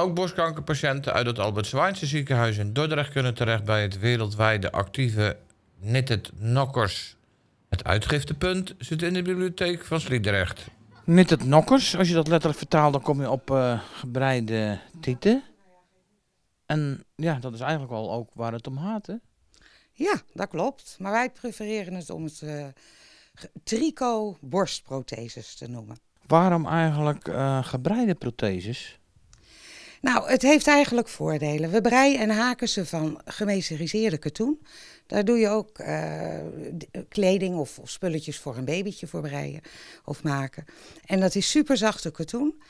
Ook borstkankerpatiënten uit het Albert Zwijnse ziekenhuis in Dordrecht kunnen terecht bij het wereldwijde actieve Knitted Knockers. Het uitgiftepunt zit in de bibliotheek van Sliedrecht. Knitted Knockers, als je dat letterlijk vertaalt, dan kom je op eh, gebreide tieten. En ja, dat is eigenlijk wel ook waar het om gaat, hè? Ja, dat klopt. Maar wij prefereren het om het eh, trico borstprotheses te noemen. Waarom eigenlijk eh, gebreide protheses? Nou, het heeft eigenlijk voordelen. We breien en haken ze van gemesteriseerde katoen. Daar doe je ook eh, kleding of, of, spulletjes voor een babytje voor breien of maken. En dat is superzachte katoen.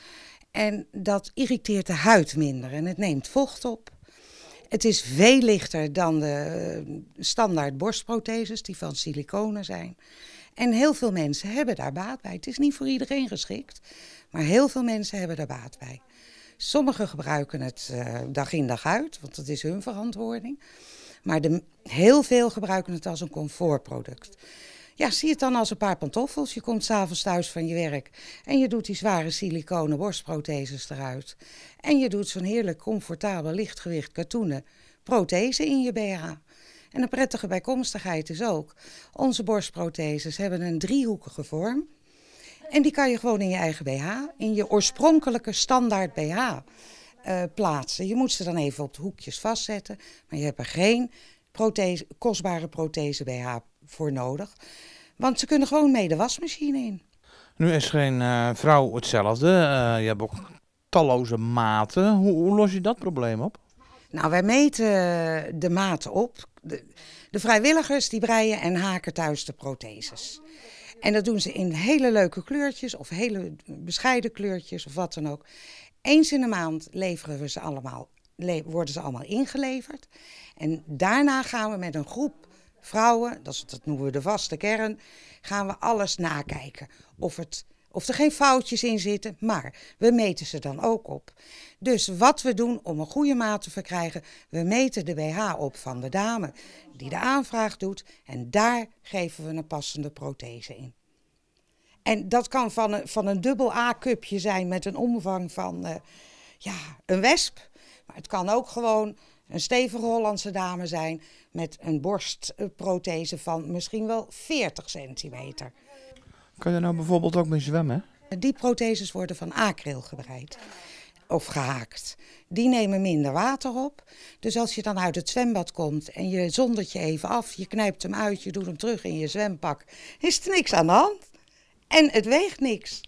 En dat irriteert de huid minder en het neemt vocht op. Het is veel lichter dan de eh, standaard borstprotheses die van siliconen zijn. En heel veel mensen hebben daar baat bij. Het is niet voor iedereen geschikt, maar heel veel mensen hebben daar baat bij. Sommigen gebruiken het eh, dag in dag uit, want dat is hun verantwoording. Maar de, heel veel gebruiken het als een comfortproduct. Ja, zie het dan als een paar pantoffels. Je komt s'avonds thuis van je werk en je doet die zware siliconen borstprotheses eruit. En je doet zo'n heerlijk comfortabel lichtgewicht katoenen prothese in je BH. En een prettige bijkomstigheid is ook, onze borstprotheses hebben een driehoekige vorm. En die kan je gewoon in je eigen BH, in je oorspronkelijke standaard BH eh, plaatsen. Je moet ze dan even op de hoekjes vastzetten, maar je hebt er geen kostbare prothese BH voor nodig. Want ze kunnen gewoon mee de wasmachine in. Nu is geen eh, vrouw hetzelfde. Eh, je hebt ook talloze maten. Hoe, hoe, los je dat probleem op? Nou, wij meten de maten op. De, de vrijwilligers die breien en haken thuis de protheses. En dat doen ze in hele leuke kleurtjes of hele bescheiden kleurtjes of wat dan ook. Eens in de maand leveren we ze allemaal, worden ze allemaal ingeleverd. En daarna gaan we met een groep vrouwen, dat, is, noemen we de vaste kern, gaan we alles nakijken. Of, het, of er geen foutjes in zitten, maar we meten ze dan ook op. Dus wat we doen om een goede maat te verkrijgen, we meten de BH op van de dame die de aanvraag doet en daar geven we een passende prothese in. En dat kan van een, van een dubbel A-cupje zijn met een omvang van eh, ja, een wesp. Maar het kan ook gewoon een stevige Hollandse dame zijn met een borstprothese van misschien wel 40 centimeter. Kan je nou bijvoorbeeld ook mee zwemmen? Die protheses worden van acryl gebreid of gehaakt. Die nemen minder water op. Dus als je dan uit het zwembad komt en je zondert je even af, je knijpt hem uit, je doet hem terug in je zwempak, is er niks aan de hand. En het weegt niks.